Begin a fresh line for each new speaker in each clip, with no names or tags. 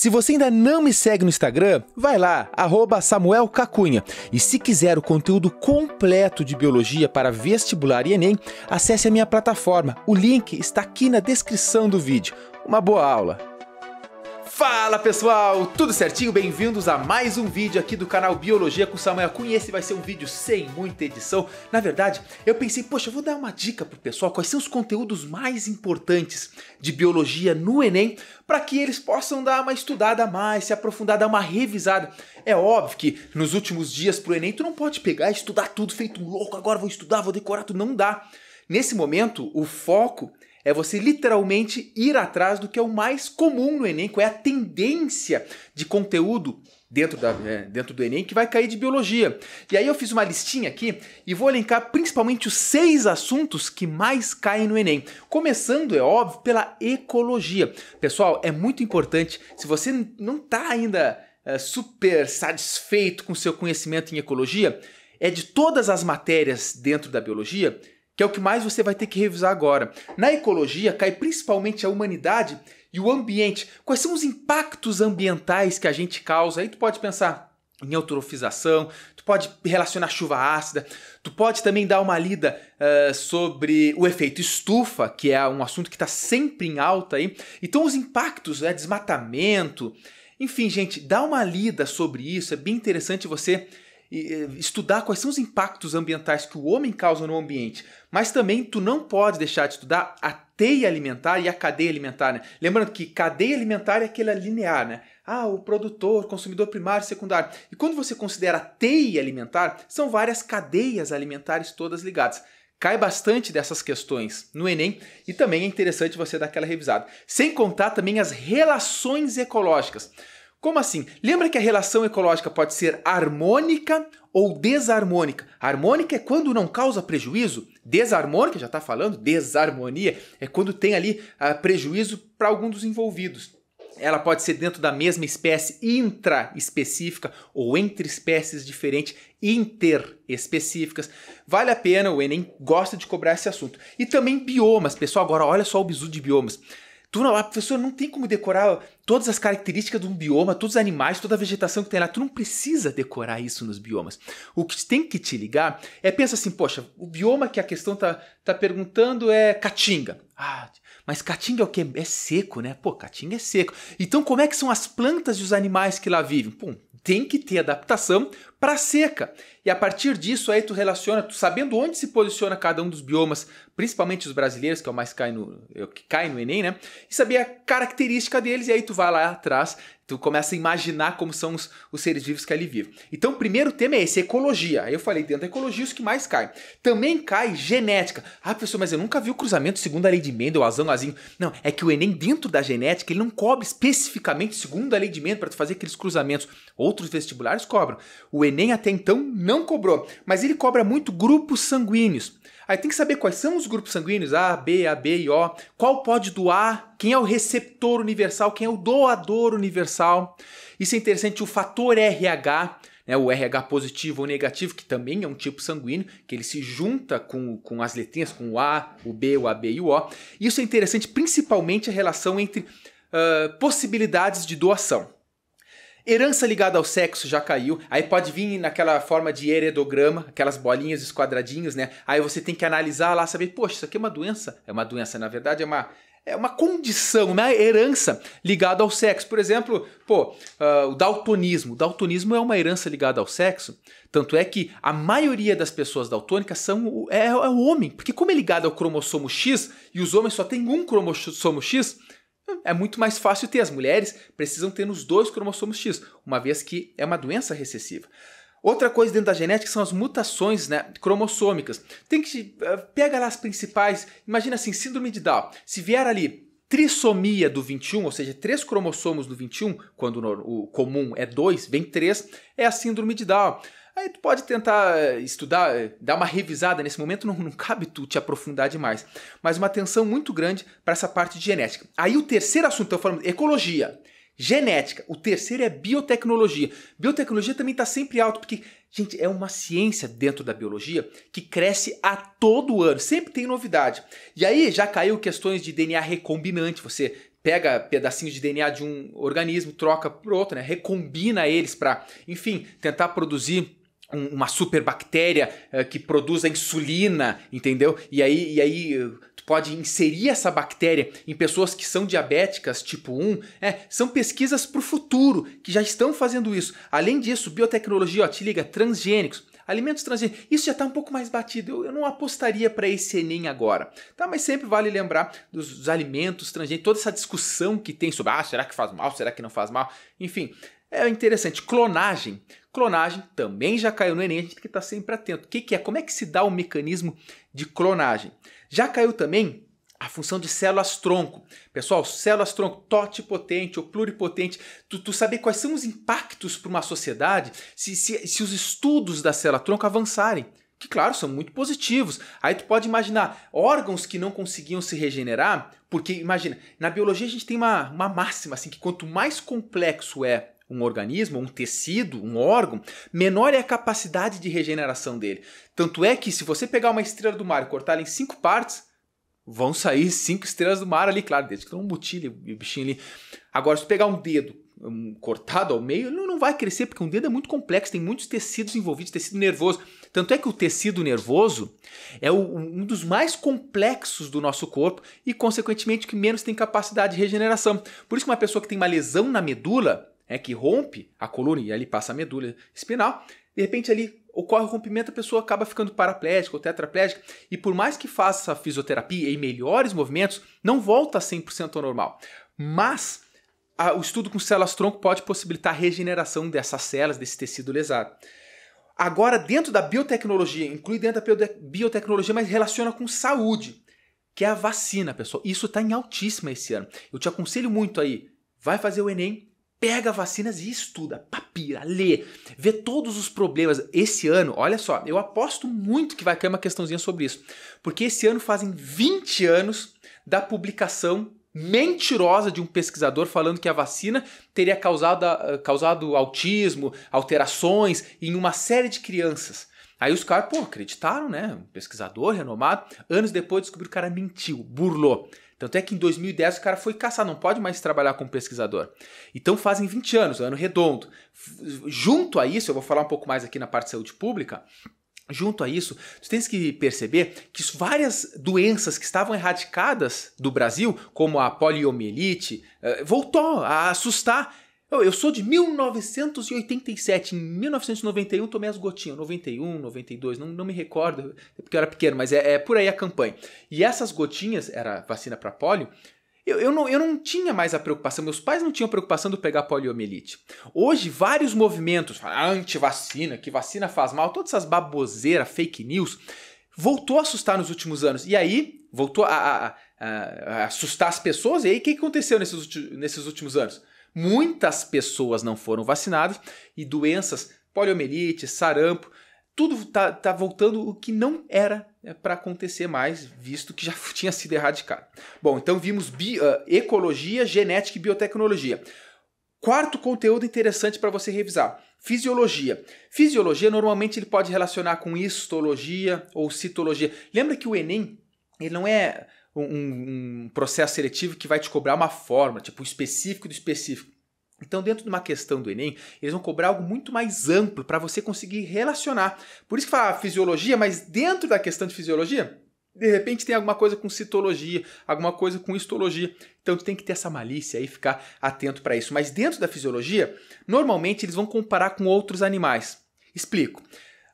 Se você ainda não me segue no Instagram, vai lá, @samuelcacunha. E se quiser o conteúdo completo de biologia para vestibular e Enem, acesse a minha plataforma. O link está aqui na descrição do vídeo. Uma boa aula! Fala pessoal, tudo certinho? Bem-vindos a mais um vídeo aqui do canal Biologia com Samuel Cunha. Esse vai ser um vídeo sem muita edição. Na verdade, eu pensei, poxa, eu vou dar uma dica pro pessoal quais são os conteúdos mais importantes de biologia no Enem para que eles possam dar uma estudada a mais, se aprofundar, dar uma revisada. É óbvio que nos últimos dias pro Enem tu não pode pegar e estudar tudo feito um louco, agora vou estudar, vou decorar, tu não dá. Nesse momento, o foco é você literalmente ir atrás do que é o mais comum no Enem, qual é a tendência de conteúdo dentro, da, é, dentro do Enem que vai cair de biologia. E aí eu fiz uma listinha aqui e vou elencar principalmente os seis assuntos que mais caem no Enem. Começando, é óbvio, pela ecologia. Pessoal, é muito importante, se você não está ainda é, super satisfeito com seu conhecimento em ecologia, é de todas as matérias dentro da biologia, que é o que mais você vai ter que revisar agora. Na ecologia, cai principalmente a humanidade e o ambiente. Quais são os impactos ambientais que a gente causa? Aí tu pode pensar em eutrofização, tu pode relacionar chuva ácida, tu pode também dar uma lida uh, sobre o efeito estufa, que é um assunto que está sempre em alta aí. Então os impactos, né, desmatamento, enfim, gente, dá uma lida sobre isso, é bem interessante você eh, estudar quais são os impactos ambientais que o homem causa no ambiente, mas também tu não pode deixar de estudar a teia alimentar e a cadeia alimentar. Né? Lembrando que cadeia alimentar é aquela linear, né? Ah, o produtor, consumidor primário, secundário. E quando você considera a teia alimentar, são várias cadeias alimentares todas ligadas cai bastante dessas questões no Enem e também é interessante você dar aquela revisada. Sem contar também as relações ecológicas. Como assim? Lembra que a relação ecológica pode ser harmônica ou desarmônica? harmônica é quando não causa prejuízo, desarmônica, já está falando, desarmonia, é quando tem ali ah, prejuízo para algum dos envolvidos. Ela pode ser dentro da mesma espécie intraespecífica ou entre espécies diferentes interespecíficas. Vale a pena, o Enem gosta de cobrar esse assunto. E também biomas, pessoal, agora olha só o bizu de biomas. Tu não, a professora não tem como decorar todas as características de um bioma, todos os animais, toda a vegetação que tem lá. Tu não precisa decorar isso nos biomas. O que tem que te ligar é pensa assim, poxa, o bioma que a questão tá, tá perguntando é caatinga. Ah, mas caatinga é o quê? É seco, né? Pô, caatinga é seco. Então como é que são as plantas e os animais que lá vivem? Pum, tem que ter adaptação para seca. E a partir disso aí tu relaciona, tu sabendo onde se posiciona cada um dos biomas, principalmente os brasileiros, que é o mais cai no, é que cai no Enem, né? E saber a característica deles, e aí tu vai lá atrás, tu começa a imaginar como são os, os seres vivos que ali vivem. Então o primeiro tema é esse, ecologia. Eu falei dentro da ecologia os que mais caem. Também cai genética. Ah, professor, mas eu nunca vi o cruzamento segundo a lei de Mendel, azão, azinho. Não, é que o Enem dentro da genética, ele não cobre especificamente segundo a lei de Mendel para tu fazer aqueles cruzamentos. Outros vestibulares cobram. O Enem até então não cobrou, mas ele cobra muito grupos sanguíneos. Aí tem que saber quais são os grupos sanguíneos, A, B, AB e O, qual pode doar, quem é o receptor universal, quem é o doador universal. Isso é interessante, o fator RH, né, o RH positivo ou negativo, que também é um tipo sanguíneo, que ele se junta com, com as letrinhas, com o A, o B, o AB e o O. Isso é interessante, principalmente a relação entre uh, possibilidades de doação. Herança ligada ao sexo já caiu. Aí pode vir naquela forma de heredograma, aquelas bolinhas, os quadradinhos, né? Aí você tem que analisar lá, saber, poxa, isso aqui é uma doença? É uma doença, na verdade, é uma é uma condição, uma herança ligada ao sexo. Por exemplo, pô, uh, o daltonismo. O daltonismo é uma herança ligada ao sexo. Tanto é que a maioria das pessoas daltônicas são é, é o homem. Porque como é ligado ao cromossomo X e os homens só têm um cromossomo X, é muito mais fácil ter. As mulheres precisam ter nos dois cromossomos X, uma vez que é uma doença recessiva. Outra coisa dentro da genética são as mutações né, cromossômicas. Tem que. Eh, pega lá as principais. Imagina assim: síndrome de Down. Se vier ali trissomia do 21, ou seja, três cromossomos do 21, quando o comum é dois, vem três, é a síndrome de Down. Aí tu pode tentar eh, estudar, eh, dar uma revisada. Nesse momento não, não cabe tu te aprofundar demais. Mas uma atenção muito grande para essa parte de genética. Aí o terceiro assunto, eu então, falo ecologia, genética. O terceiro é biotecnologia. Biotecnologia também está sempre alto, porque, gente, é uma ciência dentro da biologia que cresce a todo ano. Sempre tem novidade. E aí já caiu questões de DNA recombinante. Você pega pedacinhos de DNA de um organismo, troca para outro, né? recombina eles para, enfim, tentar produzir uma superbactéria uh, que produz a insulina, entendeu? E aí, e aí eh, tu pode inserir essa bactéria em pessoas que são diabéticas tipo 1. É, são pesquisas para o futuro que já estão fazendo isso. Além disso, biotecnologia, ó, te liga, transgênicos. Alimentos transgênicos, isso já está um pouco mais batido. Eu, eu não apostaria para esse Enem agora. Tá, mas sempre vale lembrar dos, dos alimentos transgênicos, toda essa discussão que tem sobre ah, será que faz mal, será que não faz mal? Enfim, é interessante. Clonagem. Clonagem também já caiu no Enem, a gente tem que estar tá sempre atento. O que, que é? Como é que se dá o mecanismo de clonagem? Já caiu também a função de células-tronco. Pessoal, células-tronco totipotente ou pluripotente, tu, tu saber quais são os impactos para uma sociedade se, se, se os estudos da célula-tronco avançarem que claro, são muito positivos. Aí tu pode imaginar órgãos que não conseguiam se regenerar, porque imagina, na biologia a gente tem uma, uma máxima assim que quanto mais complexo é um organismo, um tecido, um órgão, menor é a capacidade de regeneração dele. Tanto é que se você pegar uma estrela do mar e cortar ela em cinco partes, vão sair cinco estrelas do mar ali, claro, desde que não mutile um bichinho ali. Agora, se pegar um dedo um, cortado ao meio, ele não vai crescer, porque um dedo é muito complexo, tem muitos tecidos envolvidos, tecido nervoso. Tanto é que o tecido nervoso é o, um dos mais complexos do nosso corpo e, consequentemente, que menos tem capacidade de regeneração. Por isso que uma pessoa que tem uma lesão na medula, é que rompe a coluna e ali passa a medula espinal, de repente ali ocorre o rompimento, a pessoa acaba ficando paraplégica ou tetraplégica, e por mais que faça fisioterapia e melhores movimentos, não volta a 100% ao normal. Mas a, o estudo com células-tronco pode possibilitar a regeneração dessas células, desse tecido lesado. Agora, dentro da biotecnologia, inclui dentro da biotecnologia, mas relaciona com saúde, que é a vacina, pessoal. Isso está em altíssima esse ano. Eu te aconselho muito aí, vai fazer o Enem, pega vacinas e estuda, papira, lê, vê todos os problemas. Esse ano, olha só, eu aposto muito que vai cair uma questãozinha sobre isso, porque esse ano fazem 20 anos da publicação mentirosa de um pesquisador falando que a vacina teria causado, ah, causado autismo, alterações em uma série de crianças. Aí os caras, pô, acreditaram, né? Um pesquisador renomado. Anos depois descobriu que o cara mentiu, burlou. Tanto é que em 2010 o cara foi caçar, não pode mais trabalhar como pesquisador. Então fazem 20 anos, ano redondo. Junto a isso, eu vou falar um pouco mais aqui na parte de saúde pública, Junto a isso, tu tens que perceber que várias doenças que estavam erradicadas do Brasil, como a poliomielite, eh, voltou a assustar eu, eu sou de 1987. Em 1991 tomei as gotinhas. 91, 92, não, não me recordo, porque eu era pequeno, mas é, é por aí a campanha. E essas gotinhas, era vacina para pólio, eu, eu, não, eu não tinha mais a preocupação, meus pais não tinham preocupação de pegar poliomielite. Hoje, vários movimentos, anti-vacina, que vacina faz mal, todas essas baboseiras, fake news, voltou a assustar nos últimos anos. E aí, voltou a, a, a, a assustar as pessoas. E aí, o que aconteceu nesses, nesses últimos anos? Muitas pessoas não foram vacinadas e doenças, poliomielite, sarampo, tudo está tá voltando o que não era é, para acontecer mais, visto que já tinha sido erradicado. Bom, então vimos bi uh, ecologia, genética e biotecnologia. Quarto conteúdo interessante para você revisar: fisiologia. Fisiologia normalmente ele pode relacionar com histologia ou citologia. Lembra que o Enem ele não é um, um processo seletivo que vai te cobrar uma forma, tipo, específico do específico. Então, dentro de uma questão do Enem, eles vão cobrar algo muito mais amplo para você conseguir relacionar. Por isso que fala fisiologia, mas dentro da questão de fisiologia, de repente tem alguma coisa com citologia, alguma coisa com histologia. Então tu tem que ter essa malícia e ficar atento para isso. Mas dentro da fisiologia, normalmente eles vão comparar com outros animais. Explico.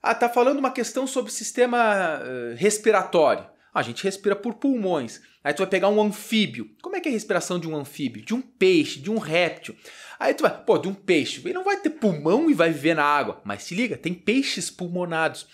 Ah, tá falando uma questão sobre sistema eh, respiratório. A gente respira por pulmões. Aí tu vai pegar um anfíbio. Como é que é a respiração de um anfíbio? De um peixe, de um réptil. Aí tu vai, pô, de um peixe. Ele não vai ter pulmão e vai viver na água. Mas se liga, tem peixes pulmonados.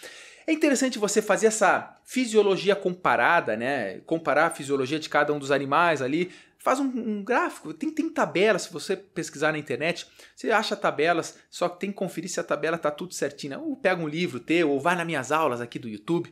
É interessante você fazer essa fisiologia comparada, né? Comparar a fisiologia de cada um dos animais ali. Faz um, um gráfico, tem, tem tabelas, se você pesquisar na internet, você acha tabelas, só que tem que conferir se a tabela tá tudo certinha. Né? Ou pega um livro teu, ou vai nas minhas aulas aqui do YouTube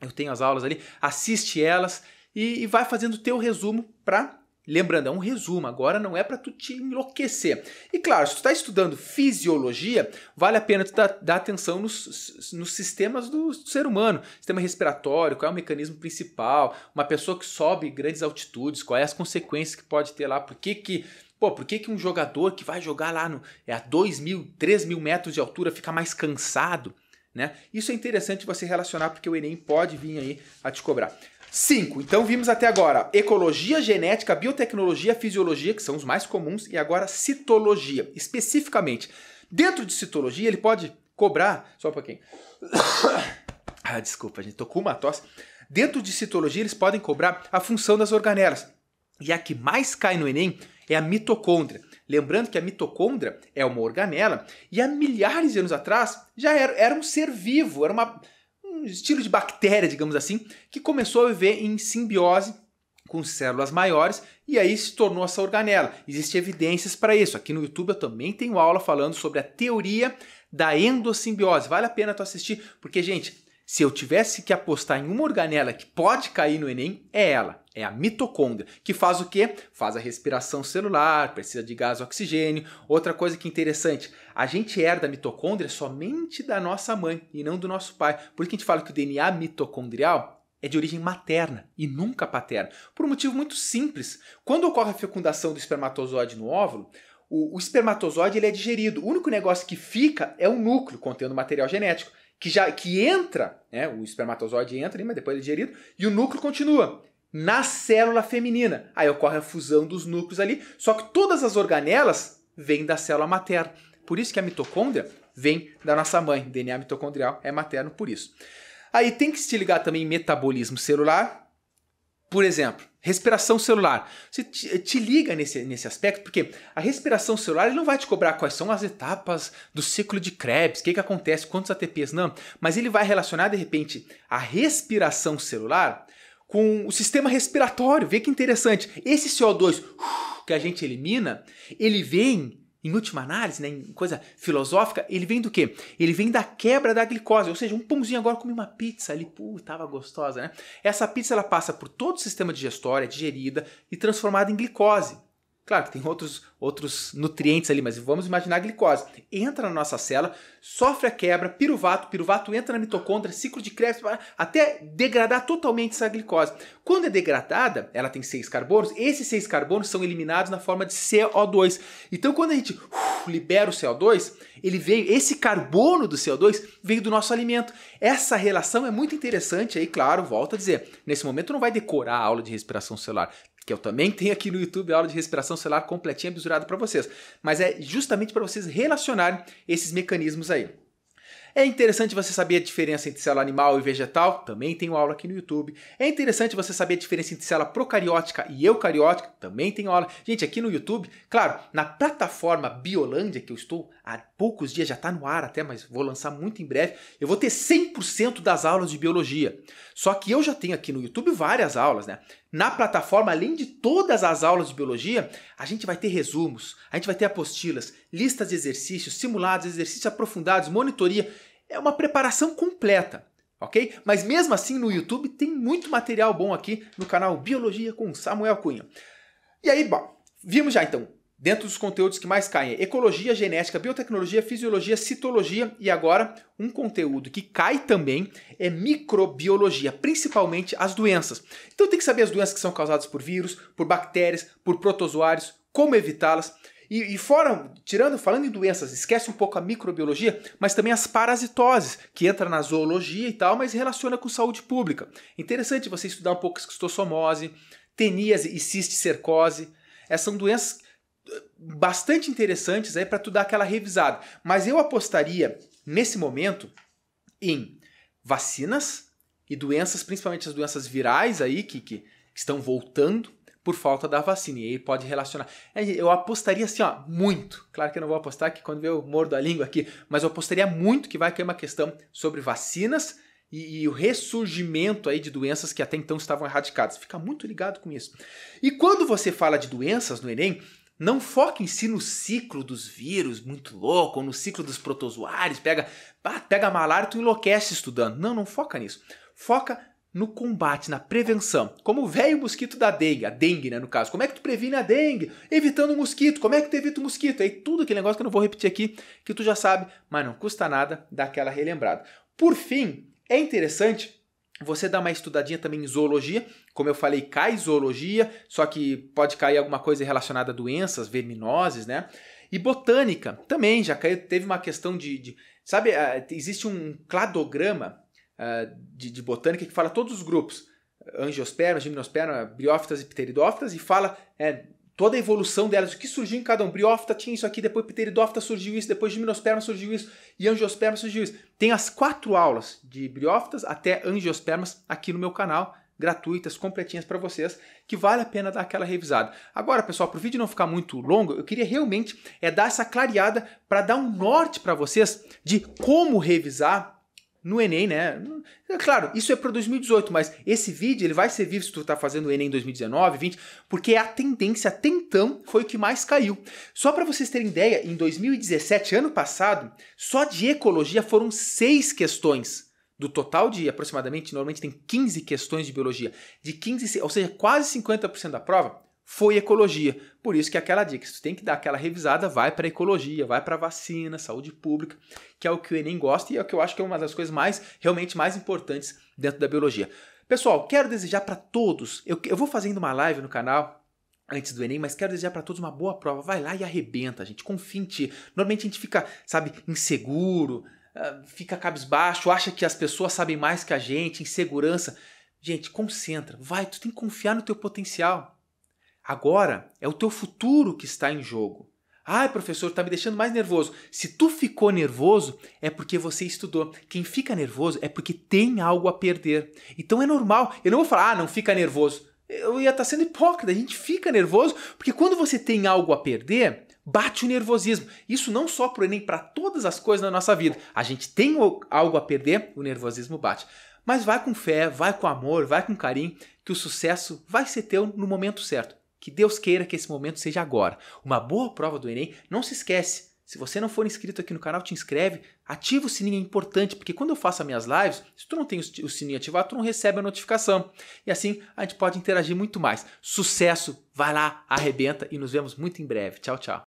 eu tenho as aulas ali, assiste elas e, e vai fazendo o teu resumo para Lembrando, é um resumo, agora não é para tu te enlouquecer. E claro, se tu está estudando fisiologia, vale a pena tu dar, dar atenção nos, nos sistemas do, ser humano. Sistema respiratório, qual é o mecanismo principal, uma pessoa que sobe grandes altitudes, quais é as consequências que pode ter lá, por que que... Pô, por que, que um jogador que vai jogar lá no, é, a 2 mil, 3 mil metros de altura fica mais cansado? Né? Isso é interessante você relacionar porque o Enem pode vir aí a te cobrar. 5. Então vimos até agora ecologia, genética, biotecnologia, fisiologia, que são os mais comuns, e agora citologia, especificamente. Dentro de citologia, ele pode cobrar, só um pouquinho. ah, desculpa, gente, tô com uma tosse. Dentro de citologia, eles podem cobrar a função das organelas. E a que mais cai no Enem é a mitocôndria. Lembrando que a mitocôndria é uma organela e há milhares de anos atrás já era, era um ser vivo, era uma, um estilo de bactéria, digamos assim, que começou a viver em simbiose com células maiores e aí se tornou essa organela. Existem evidências para isso. Aqui no YouTube eu também tenho aula falando sobre a teoria da endossimbiose. Vale a pena tu assistir, porque, gente, se eu tivesse que apostar em uma organela que pode cair no Enem, é ela, é a mitocôndria, que faz o quê? Faz a respiração celular, precisa de gás oxigênio. Outra coisa que é interessante, a gente herda a mitocôndria somente da nossa mãe e não do nosso pai. Por que a gente fala que o DNA mitocondrial é de origem materna e nunca paterna, por um motivo muito simples. Quando ocorre a fecundação do espermatozoide no óvulo, o, o espermatozoide ele é digerido. O único negócio que fica é o núcleo contendo material genético que já que entra, né, o espermatozoide entra, mas depois ele é digerido, e o núcleo continua na célula feminina. Aí ocorre a fusão dos núcleos ali, só que todas as organelas vêm da célula materna. Por isso que a mitocôndria vem da nossa mãe. O DNA mitocondrial é materno por isso. Aí tem que se ligar também em metabolismo celular, por exemplo, respiração celular. Você te, te, liga nesse, nesse aspecto, porque a respiração celular não vai te cobrar quais são as etapas do ciclo de Krebs, o que, que acontece, quantos ATPs, não. Mas ele vai relacionar, de repente, a respiração celular com o sistema respiratório. Vê que interessante. Esse CO2 uh, que a gente elimina, ele vem em última análise, né, em coisa filosófica, ele vem do quê? Ele vem da quebra da glicose, ou seja, um pãozinho agora comi uma pizza ali, pô, tava gostosa, né? Essa pizza ela passa por todo o sistema digestório, é digerida e transformada em glicose. Claro que tem outros, outros nutrientes ali, mas vamos imaginar a glicose. Entra na nossa célula, sofre a quebra, piruvato, piruvato entra na mitocôndria, ciclo de Krebs, até degradar totalmente essa glicose. Quando é degradada, ela tem seis carbonos, esses seis carbonos são eliminados na forma de CO2. Então quando a gente uh, libera o CO2, ele veio, esse carbono do CO2 veio do nosso alimento. Essa relação é muito interessante aí, claro, volto a dizer. Nesse momento não vai decorar a aula de respiração celular que eu também tenho aqui no YouTube aula de respiração celular completinha mesurada para vocês, mas é justamente para vocês relacionarem esses mecanismos aí. É interessante você saber a diferença entre célula animal e vegetal, também tenho aula aqui no YouTube. É interessante você saber a diferença entre célula procariótica e eucariótica, também tenho aula. Gente, aqui no YouTube, claro, na plataforma Biolândia, que eu estou há poucos dias, já está no ar até, mas vou lançar muito em breve, eu vou ter 100% das aulas de biologia. Só que eu já tenho aqui no YouTube várias aulas, né? Na plataforma, além de todas as aulas de biologia, a gente vai ter resumos, a gente vai ter apostilas, listas de exercícios, simulados, exercícios aprofundados, monitoria. É uma preparação completa, ok? Mas mesmo assim, no YouTube tem muito material bom aqui no canal Biologia com Samuel Cunha. E aí, bom, vimos já então dentro dos conteúdos que mais caem. Ecologia, genética, biotecnologia, fisiologia, citologia e agora um conteúdo que cai também é microbiologia, principalmente as doenças. Então tem que saber as doenças que são causadas por vírus, por bactérias, por protozoários, como evitá-las. E, e, fora, tirando, falando em doenças, esquece um pouco a microbiologia, mas também as parasitoses, que entra na zoologia e tal, mas relaciona com saúde pública. Interessante você estudar um pouco esquistossomose, teníase e cisticercose. Essas são doenças bastante interessantes aí é, para tu dar aquela revisada. Mas eu apostaria nesse momento em vacinas e doenças, principalmente as doenças virais aí que, que estão voltando por falta da vacina. E aí pode relacionar. É, eu apostaria assim, ó, muito. Claro que eu não vou apostar que quando eu mordo a língua aqui, mas eu apostaria muito que vai cair uma questão sobre vacinas e, e, o ressurgimento aí de doenças que até então estavam erradicadas. Fica muito ligado com isso. E quando você fala de doenças no Enem, não foca em si no ciclo dos vírus, muito louco, ou no ciclo dos protozoários, pega, pega malária e tu enlouquece estudando. Não, não foca nisso. Foca no combate, na prevenção. Como o velho mosquito da dengue, a dengue, né, no caso. Como é que tu previne a dengue? Evitando o mosquito. Como é que tu evita o mosquito? Aí tudo aquele negócio que eu não vou repetir aqui, que tu já sabe, mas não custa nada dar aquela relembrada. Por fim, é interessante você dá uma estudadinha também em zoologia, como eu falei, cai zoologia, só que pode cair alguma coisa relacionada a doenças, verminoses, né? E botânica também já caiu, teve uma questão de. de sabe, uh, existe um cladograma uh, de, de, botânica que fala todos os grupos: angiospermas, gimnosperma, briófitas e pteridófitas, e fala é, toda a evolução delas, o que surgiu em cada um. Briófita tinha isso aqui, depois pteridófita surgiu isso, depois gimnosperma surgiu isso e angiosperma surgiu isso. Tem as quatro aulas de briófitas até angiospermas aqui no meu canal, gratuitas, completinhas para vocês, que vale a pena dar aquela revisada. Agora, pessoal, para o vídeo não ficar muito longo, eu queria realmente é dar essa clareada para dar um norte para vocês de como revisar no Enem, né? É claro, isso é para 2018, mas esse vídeo ele vai ser vivo se tu tá fazendo o Enem 2019, 20, porque é a tendência até então foi o que mais caiu. Só para vocês terem ideia, em 2017, ano passado, só de ecologia foram seis questões. Do total de aproximadamente, normalmente tem 15 questões de biologia, de 15, ou seja, quase 50% da prova, foi ecologia. Por isso que aquela dica, você tem que dar aquela revisada, vai para ecologia, vai para vacina, saúde pública, que é o que o Enem gosta e é o que eu acho que é uma das coisas mais realmente mais importantes dentro da biologia. Pessoal, quero desejar para todos, eu, eu vou fazendo uma live no canal, antes do Enem, mas quero desejar para todos uma boa prova. Vai lá e arrebenta, gente. Confia em ti. Normalmente a gente fica, sabe, inseguro, ah, fica cabisbaixo, acha que as pessoas sabem mais que a gente, insegurança. Gente, concentra, vai, tu tem que confiar no teu potencial. Agora é o teu futuro que está em jogo. Ai, professor, está me deixando mais nervoso. Se tu ficou nervoso, é porque você estudou. Quem fica nervoso é porque tem algo a perder. Então é normal. Eu não vou falar, ah, não fica nervoso. Eu ia estar tá sendo hipócrita. A gente fica nervoso porque quando você tem algo a perder, bate o nervosismo. Isso não só o Enem, para todas as coisas na nossa vida. A gente tem algo a perder, o nervosismo bate. Mas vai com fé, vai com amor, vai com carinho, que o sucesso vai ser teu no momento certo. Que Deus queira que esse momento seja agora. Uma boa prova do Enem. Não se esquece, se você não for inscrito aqui no canal, te inscreve, ativa o sininho, é importante, porque quando eu faço as minhas lives, se tu não tem o sininho ativado, tu não recebe a notificação. E assim a gente pode interagir muito mais. Sucesso, vai lá, arrebenta e nos vemos muito em breve. Tchau, tchau.